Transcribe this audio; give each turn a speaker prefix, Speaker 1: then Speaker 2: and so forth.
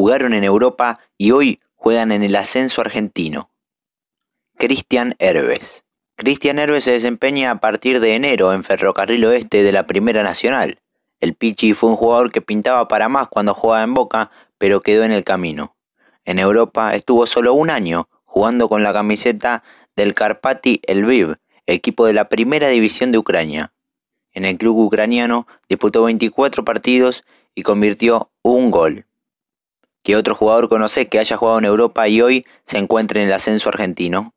Speaker 1: jugaron en Europa y hoy juegan en el ascenso argentino. Cristian Herbes. Cristian Herbes se desempeña a partir de enero en Ferrocarril Oeste de la Primera Nacional. El Pichi fue un jugador que pintaba para más cuando jugaba en Boca, pero quedó en el camino. En Europa estuvo solo un año, jugando con la camiseta del Karpaty Elviv, equipo de la Primera División de Ucrania. En el club ucraniano disputó 24 partidos y convirtió un gol que otro jugador conoce que haya jugado en Europa y hoy se encuentre en el ascenso argentino?